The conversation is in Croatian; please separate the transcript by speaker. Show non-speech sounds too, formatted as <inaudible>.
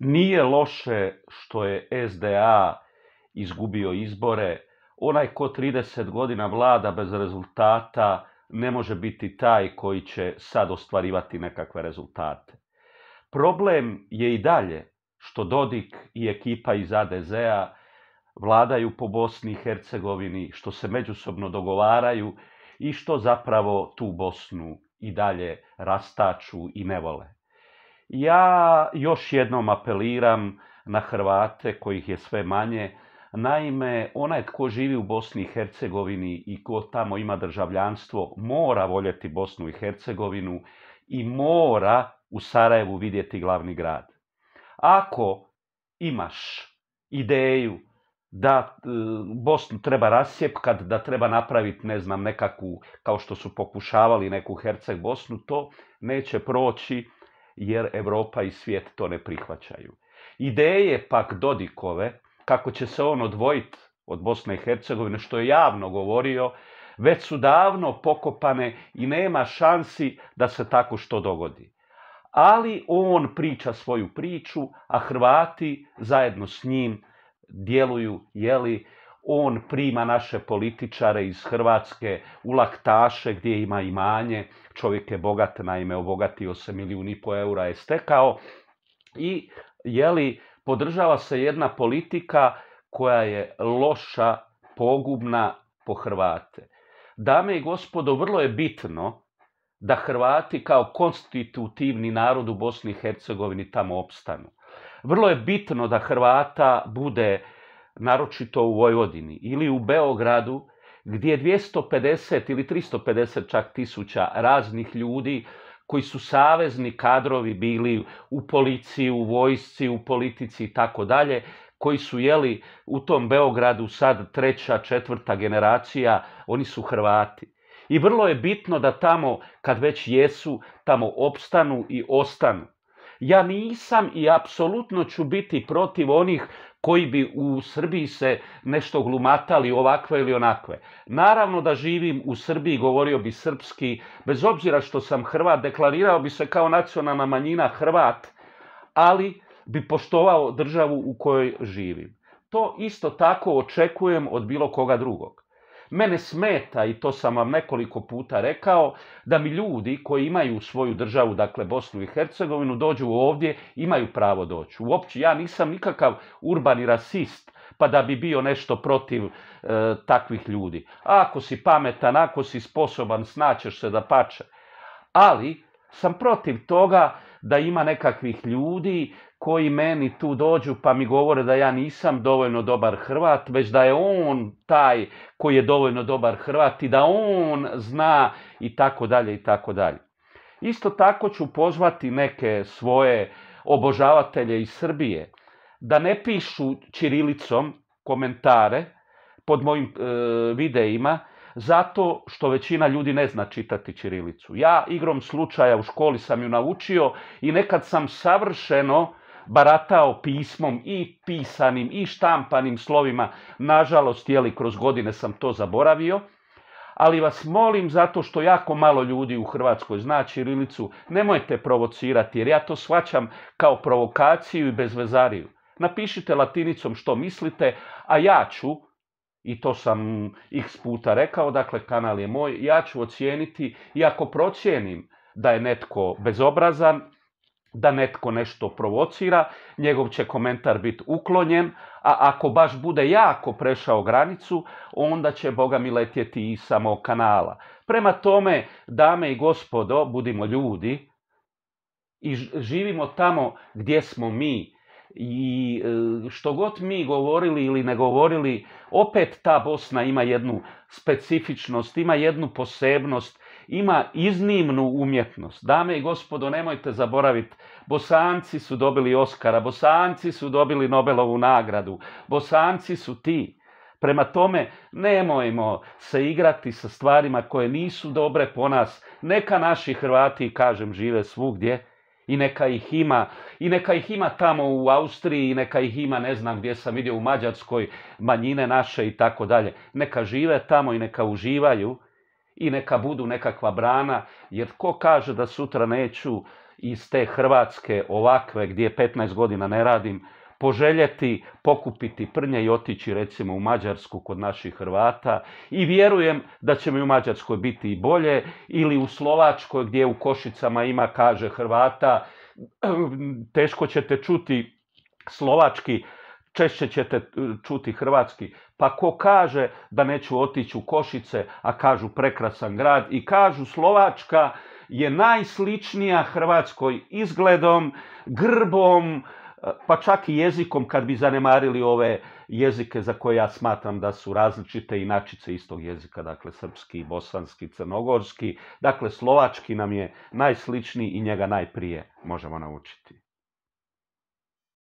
Speaker 1: Nije loše što je SDA izgubio izbore. Onaj ko 30 godina vlada bez rezultata ne može biti taj koji će sad ostvarivati nekakve rezultate. Problem je i dalje što Dodik i ekipa iz ADZ-a vladaju po Bosni i Hercegovini, što se međusobno dogovaraju i što zapravo tu Bosnu i dalje rastaču i ne vole. Ja još jednom apeliram na Hrvate kojih je sve manje. Naime, onaj tko živi u Bosni i Hercegovini i ko tamo ima državljanstvo mora voljeti Bosnu i Hercegovinu i mora u Sarajevu vidjeti glavni grad. Ako imaš ideju da e, Bosnu treba rasjepkat, da treba napraviti, ne znam, nekakvu, kao što su pokušavali, neku Herceg Bosnu, to neće proći jer Europa i svijet to ne prihvaćaju. Ideje pak Dodikove, kako će se on odvojiti od Bosne i Hercegovine, što je javno govorio, već su davno pokopane i nema šansi da se tako što dogodi. Ali on priča svoju priču, a Hrvati zajedno s njim djeluju, jeli, on prima naše političare iz Hrvatske, u Laktaše gdje ima imanje, čovjek je bogat, naime obogatio se milijun i po eura je stekao i jeli podržava se jedna politika koja je loša, pogubna po Hrvate. Dame i gospodo, vrlo je bitno da Hrvati kao konstitutivni narod u Bosni i Hercegovini tamo opstanu. Vrlo je bitno da Hrvata bude naročito u Vojvodini ili u Beogradu, gdje je 250 ili 350 čak tisuća raznih ljudi koji su savezni kadrovi bili u policiji, u vojsci, u politici i tako dalje, koji su jeli u tom Beogradu sad treća, četvrta generacija, oni su Hrvati. I vrlo je bitno da tamo, kad već jesu, tamo opstanu i ostanu. Ja nisam i apsolutno ću biti protiv onih koji bi u Srbiji se nešto glumatali ovakve ili onakve. Naravno da živim u Srbiji, govorio bi srpski, bez obzira što sam Hrvat, deklarirao bi se kao nacionalna manjina Hrvat, ali bi poštovao državu u kojoj živim. To isto tako očekujem od bilo koga drugog. Mene smeta, i to sam vam nekoliko puta rekao, da mi ljudi koji imaju svoju državu, dakle Bosnu i Hercegovinu, dođu ovdje, imaju pravo doći. Uopće, ja nisam nikakav urbani rasist, pa da bi bio nešto protiv e, takvih ljudi. Ako si pametan, ako si sposoban, snaćeš se da pače. Ali sam protiv toga da ima nekakvih ljudi koji meni tu dođu pa mi govore da ja nisam dovoljno dobar Hrvat, već da je on taj koji je dovoljno dobar Hrvat i da on zna i tako dalje i tako dalje. Isto tako ću pozvati neke svoje obožavatelje iz Srbije da ne pišu čirilicom komentare pod mojim e, videima zato što većina ljudi ne zna čitati ćirilicu. Ja igrom slučaja u školi sam ju naučio i nekad sam savršeno baratao pismom i pisanim i štampanim slovima. Nažalost, jeli kroz godine sam to zaboravio. Ali vas molim, zato što jako malo ljudi u Hrvatskoj zna Čirilicu, nemojte provocirati, jer ja to svaćam kao provokaciju i bezvezariju. Napišite latinicom što mislite, a ja ću, i to sam x puta rekao, dakle kanal je moj, ja ću ocijeniti i ako procijenim da je netko bezobrazan, da netko nešto provocira, njegov će komentar biti uklonjen, a ako baš bude jako prešao granicu, onda će Boga mi letjeti i samo kanala. Prema tome, dame i gospodo, budimo ljudi i živimo tamo gdje smo mi. I e, što god mi govorili ili ne govorili, opet ta Bosna ima jednu specifičnost, ima jednu posebnost, ima iznimnu umjetnost. Dame i gospodo, nemojte zaboraviti, Bosanci su dobili Oskara, Bosanci su dobili Nobelovu nagradu, Bosanci su ti. Prema tome, nemojmo se igrati sa stvarima koje nisu dobre po nas. Neka naši Hrvati, kažem, žive svugdje i neka ih ima i neka ih ima tamo u Austriji i neka ih ima ne znam gdje sam vidio u Mađarskoj manjine naše i tako dalje neka žive tamo i neka uživaju i neka budu nekakva brana, jer ko kaže da sutra neću iz te Hrvatske ovakve gdje 15 godina ne radim, poželjeti pokupiti prnje i otići recimo u Mađarsku kod naših Hrvata i vjerujem da će mi u Mađarskoj biti i bolje ili u Slovačkoj gdje u Košicama ima kaže Hrvata <clears throat> teško ćete čuti slovački češće ćete e, čuti hrvatski. Pa ko kaže da neću otići u Košice, a kažu prekrasan grad i kažu Slovačka je najsličnija Hrvatskoj izgledom, grbom, e, pa čak i jezikom kad bi zanemarili ove jezike za koje ja smatram da su različite inačice istog jezika, dakle srpski, bosanski, crnogorski, dakle slovački nam je najsličniji i njega najprije možemo naučiti.